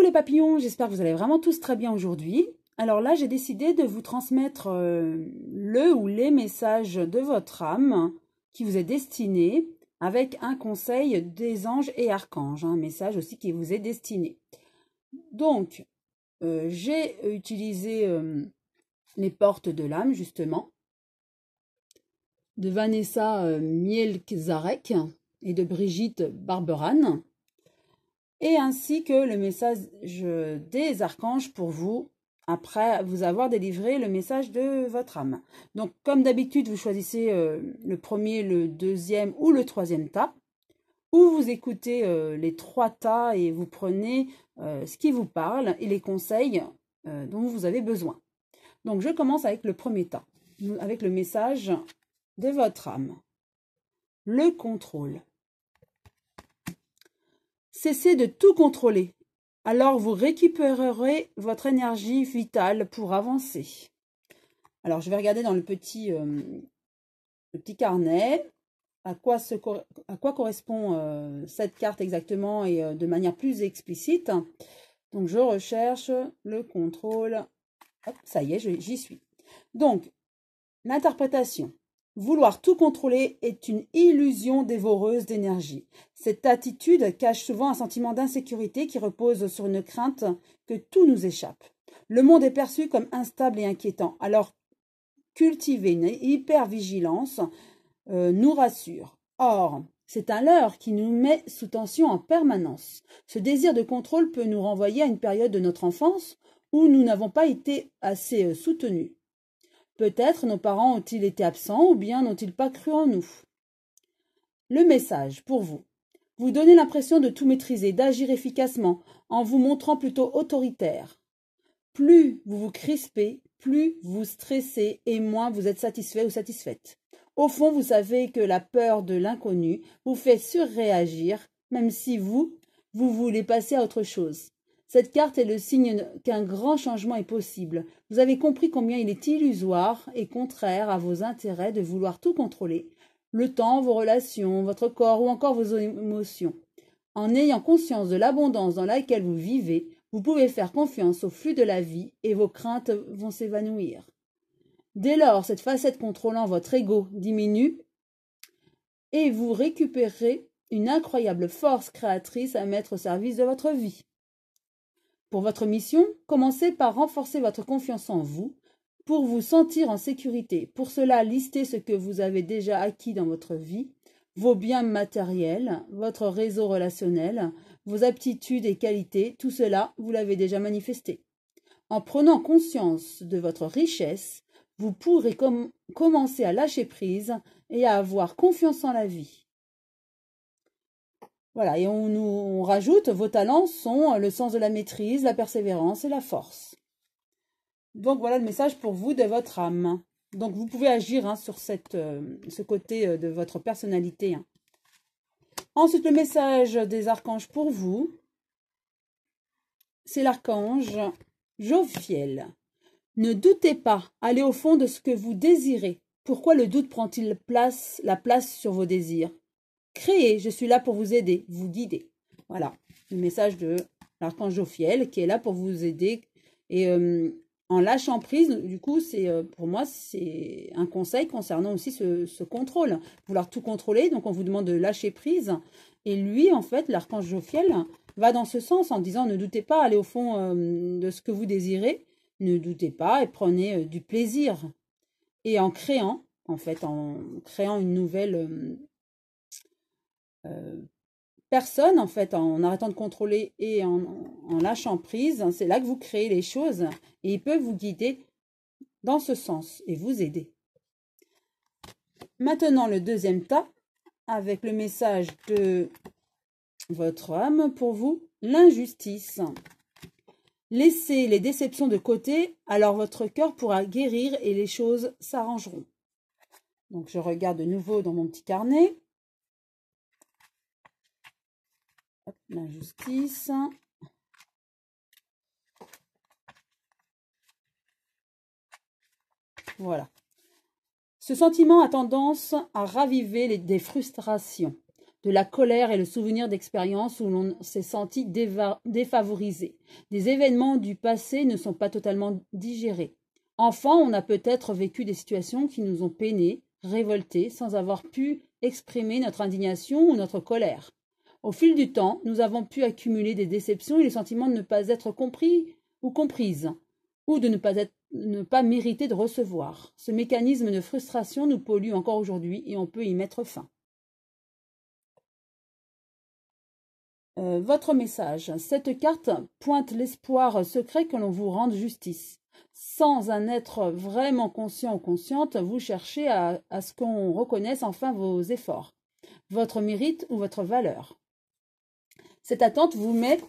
les papillons, j'espère que vous allez vraiment tous très bien aujourd'hui. Alors là, j'ai décidé de vous transmettre euh, le ou les messages de votre âme qui vous est destiné avec un conseil des anges et archanges, un message aussi qui vous est destiné. Donc, euh, j'ai utilisé euh, les portes de l'âme, justement, de Vanessa Mielkzarek et de Brigitte Barberane et ainsi que le message des archanges pour vous après vous avoir délivré le message de votre âme. Donc comme d'habitude, vous choisissez euh, le premier, le deuxième ou le troisième tas, ou vous écoutez euh, les trois tas et vous prenez euh, ce qui vous parle et les conseils dont vous avez besoin. Donc je commence avec le premier tas, avec le message de votre âme. Le contrôle. Cessez de tout contrôler. Alors vous récupérerez votre énergie vitale pour avancer. Alors je vais regarder dans le petit, euh, le petit carnet à quoi, à quoi correspond euh, cette carte exactement et euh, de manière plus explicite. Donc je recherche le contrôle. Hop, ça y est, j'y suis. Donc, l'interprétation. Vouloir tout contrôler est une illusion dévoreuse d'énergie. Cette attitude cache souvent un sentiment d'insécurité qui repose sur une crainte que tout nous échappe. Le monde est perçu comme instable et inquiétant, alors cultiver une hypervigilance euh, nous rassure. Or, c'est un leurre qui nous met sous tension en permanence. Ce désir de contrôle peut nous renvoyer à une période de notre enfance où nous n'avons pas été assez euh, soutenus. Peut-être nos parents ont-ils été absents ou bien n'ont-ils pas cru en nous. Le message pour vous. Vous donnez l'impression de tout maîtriser, d'agir efficacement, en vous montrant plutôt autoritaire. Plus vous vous crispez, plus vous stressez et moins vous êtes satisfait ou satisfaite. Au fond, vous savez que la peur de l'inconnu vous fait surréagir, même si vous, vous voulez passer à autre chose. Cette carte est le signe qu'un grand changement est possible. Vous avez compris combien il est illusoire et contraire à vos intérêts de vouloir tout contrôler, le temps, vos relations, votre corps ou encore vos émotions. En ayant conscience de l'abondance dans laquelle vous vivez, vous pouvez faire confiance au flux de la vie et vos craintes vont s'évanouir. Dès lors, cette facette contrôlant votre ego diminue et vous récupérez une incroyable force créatrice à mettre au service de votre vie. Pour votre mission, commencez par renforcer votre confiance en vous pour vous sentir en sécurité. Pour cela, listez ce que vous avez déjà acquis dans votre vie, vos biens matériels, votre réseau relationnel, vos aptitudes et qualités, tout cela, vous l'avez déjà manifesté. En prenant conscience de votre richesse, vous pourrez commencer à lâcher prise et à avoir confiance en la vie. Voilà, et on, nous rajoute, vos talents sont le sens de la maîtrise, la persévérance et la force. Donc voilà le message pour vous de votre âme. Donc vous pouvez agir hein, sur cette, euh, ce côté euh, de votre personnalité. Hein. Ensuite, le message des archanges pour vous, c'est l'archange Joviel. Ne doutez pas, allez au fond de ce que vous désirez. Pourquoi le doute prend-il place, la place sur vos désirs Créer, je suis là pour vous aider, vous guider. Voilà, le message de l'archange Jophiel qui est là pour vous aider. Et euh, en lâchant prise, du coup, c'est euh, pour moi, c'est un conseil concernant aussi ce, contrôle. Vouloir tout contrôler, donc on vous demande de lâcher prise. Et lui, en fait, l'archange Jophiel va dans ce sens en disant ne doutez pas, allez au fond euh, de ce que vous désirez, ne doutez pas et prenez du plaisir. Et en créant, en fait, en créant une nouvelle euh, personne, en fait, en arrêtant de contrôler et en, lâchant prise, hein, c'est là que vous créez les choses et ils peuvent vous guider dans ce sens et vous aider. Maintenant, le deuxième tas, avec le message de votre âme pour vous, l'injustice. Laissez les déceptions de côté, alors votre cœur pourra guérir et les choses s'arrangeront. Donc, je regarde de nouveau dans mon petit carnet. La justice. Voilà. Ce sentiment a tendance à raviver des frustrations, de la colère et le souvenir d'expériences où l'on s'est senti défavorisé. Des événements du passé ne sont pas totalement digérés. Enfant, on a peut-être vécu des situations qui nous ont peinés, révoltés, sans avoir pu exprimer notre indignation ou notre colère. Au fil du temps, nous avons pu accumuler des déceptions et le sentiment de ne pas être compris ou comprise, ou de ne pas, mériter de recevoir. Ce mécanisme de frustration nous pollue encore aujourd'hui et on peut y mettre fin. Euh, votre message. Cette carte pointe l'espoir secret que l'on vous rende justice. Sans un être vraiment conscient ou consciente, vous cherchez à ce qu'on reconnaisse enfin vos efforts, votre mérite ou votre valeur. Cette attente vous met,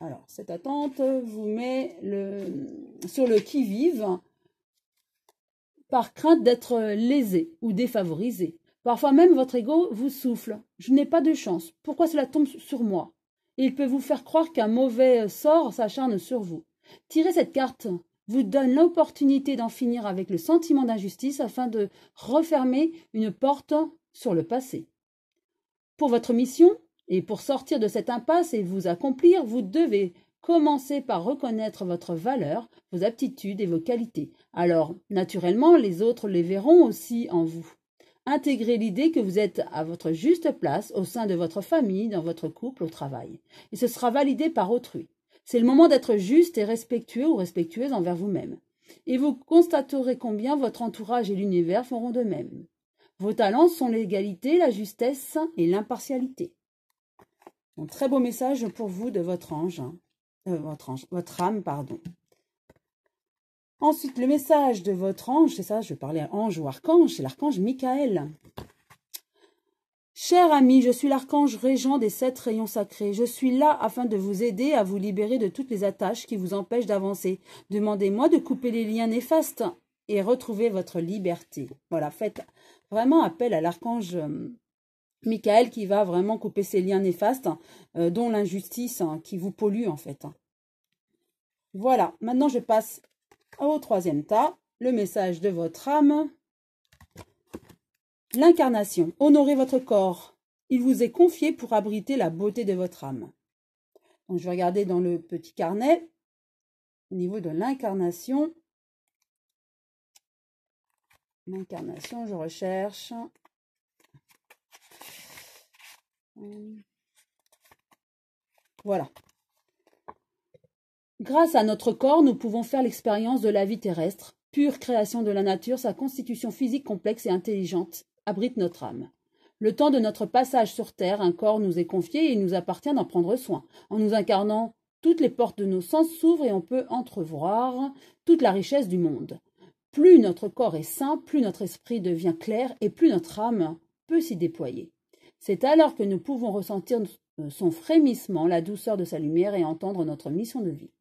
alors, cette attente vous met le, sur le qui-vive par crainte d'être lésé ou défavorisé. Parfois même votre ego vous souffle. Je n'ai pas de chance. Pourquoi cela tombe sur moi il peut vous faire croire qu'un mauvais sort s'acharne sur vous. Tirez cette carte vous donne l'opportunité d'en finir avec le sentiment d'injustice afin de refermer une porte sur le passé. Pour votre mission, et pour sortir de cette impasse et vous accomplir, vous devez commencer par reconnaître votre valeur, vos aptitudes et vos qualités. Alors, naturellement, les autres les verront aussi en vous. Intégrez l'idée que vous êtes à votre juste place au sein de votre famille, dans votre couple, au travail. Et ce sera validé par autrui. C'est le moment d'être juste et respectueux ou respectueuse envers vous-même. Et vous constaterez combien votre entourage et l'univers feront de même. Vos talents sont l'égalité, la justesse et l'impartialité. Un très beau message pour vous de votre ange, hein. euh, votre ange, votre âme, pardon. Ensuite, le message de votre ange, c'est ça, je parlais ange ou archange, c'est l'archange Michael. Cher ami, je suis l'archange régent des sept rayons sacrés. Je suis là afin de vous aider à vous libérer de toutes les attaches qui vous empêchent d'avancer. Demandez-moi de couper les liens néfastes et retrouver votre liberté. Voilà, faites vraiment appel à l'archange euh, Michael qui va vraiment couper ces liens néfastes, euh, dont l'injustice hein, qui vous pollue en fait. Voilà, maintenant je passe au troisième tas, le message de votre âme. L'incarnation, honorez votre corps, il vous est confié pour abriter la beauté de votre âme. je vais regarder dans le petit carnet, au niveau de l'incarnation. L'incarnation, je recherche voilà. Grâce à notre corps, nous pouvons faire l'expérience de la vie terrestre, pure création de la nature, sa constitution physique complexe et intelligente abrite notre âme. Le temps de notre passage sur Terre, un corps nous est confié et il nous appartient d'en prendre soin. En nous incarnant, toutes les portes de nos sens s'ouvrent et on peut entrevoir toute la richesse du monde. Plus notre corps est sain, plus notre esprit devient clair et plus notre âme peut s'y déployer. C'est alors que nous pouvons ressentir euh, son frémissement, la douceur de sa lumière et entendre notre mission de vie.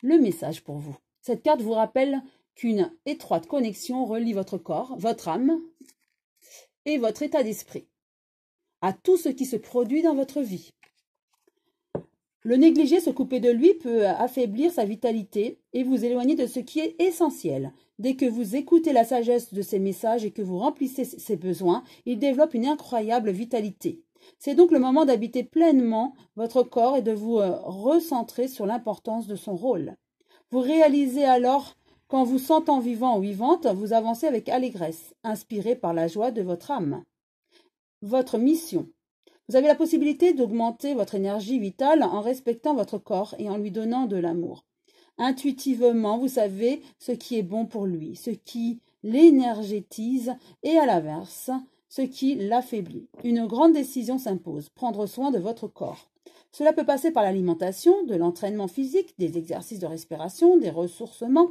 Le message pour vous. Cette carte vous rappelle qu'une étroite connexion relie votre corps, votre âme et votre état d'esprit à tout ce qui se produit dans votre vie. Le négliger, se couper de lui peut affaiblir sa vitalité et vous éloigner de ce qui est essentiel. Dès que vous écoutez la sagesse de ces messages et que vous remplissez ses besoins, il développe une incroyable vitalité. C'est donc le moment d'habiter pleinement votre corps et de vous euh, recentrer sur l'importance de son rôle. Vous réalisez alors qu'en vous sentant vivant ou vivante, vous avancez avec allégresse, inspiré par la joie de votre âme. Votre mission. Vous avez la possibilité d'augmenter votre énergie vitale en respectant votre corps et en lui donnant de l'amour. Intuitivement, vous savez ce qui est bon pour lui, ce qui l'énergétise et à l'inverse, ce qui l'affaiblit. Une grande décision s'impose, prendre soin de votre corps. Cela peut passer par l'alimentation, de l'entraînement physique, des exercices de respiration, des ressourcements.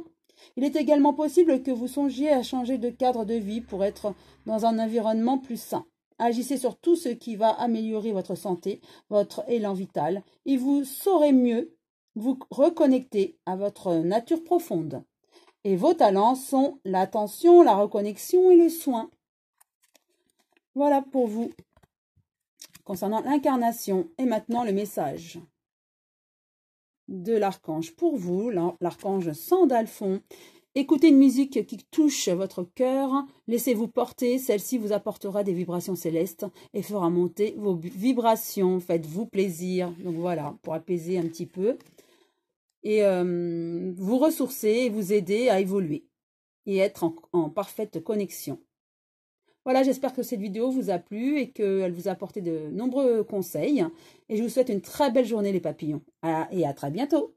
Il est également possible que vous songiez à changer de cadre de vie pour être dans un environnement plus sain. Agissez sur tout ce qui va améliorer votre santé, votre élan vital, et vous saurez mieux vous reconnectez à votre nature profonde. Et vos talents sont l'attention, la reconnexion et le soin. Voilà pour vous concernant l'incarnation. Et maintenant le message de l'archange pour vous, l'archange Sandalphon. Écoutez une musique qui touche votre cœur, laissez-vous porter, celle-ci vous apportera des vibrations célestes et fera monter vos vibrations, faites-vous plaisir. Donc voilà, pour apaiser un petit peu et euh, vous ressourcer et vous aider à évoluer et être en, en parfaite connexion. Voilà, j'espère que cette vidéo vous a plu et qu'elle vous a apporté de nombreux conseils. Et je vous souhaite une très belle journée les papillons. Et à très bientôt